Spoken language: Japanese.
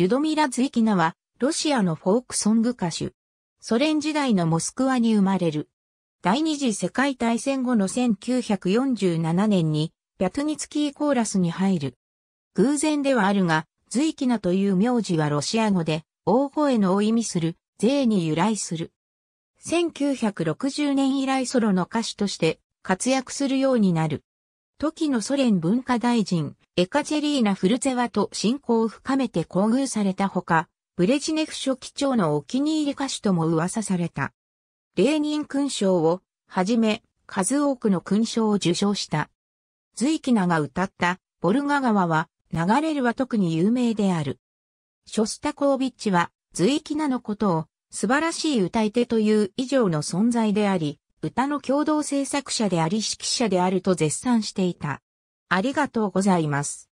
リュドミラ・ズイキナは、ロシアのフォークソング歌手。ソ連時代のモスクワに生まれる。第二次世界大戦後の1947年に、ピャトニツキーコーラスに入る。偶然ではあるが、ズイキナという名字はロシア語で、大声のを意味する、税に由来する。1960年以来ソロの歌手として活躍するようになる。時のソ連文化大臣、エカチェリーナ・フルゼワと親交を深めて厚遇されたほか、ブレジネフ書記長のお気に入り歌手とも噂された。レーニン勲章を、はじめ、数多くの勲章を受章した。ズイキナが歌った、ボルガ川は、流れるは特に有名である。ショスタコービッチは、ズイキナのことを、素晴らしい歌い手という以上の存在であり、歌の共同制作者であり指揮者であると絶賛していた。ありがとうございます。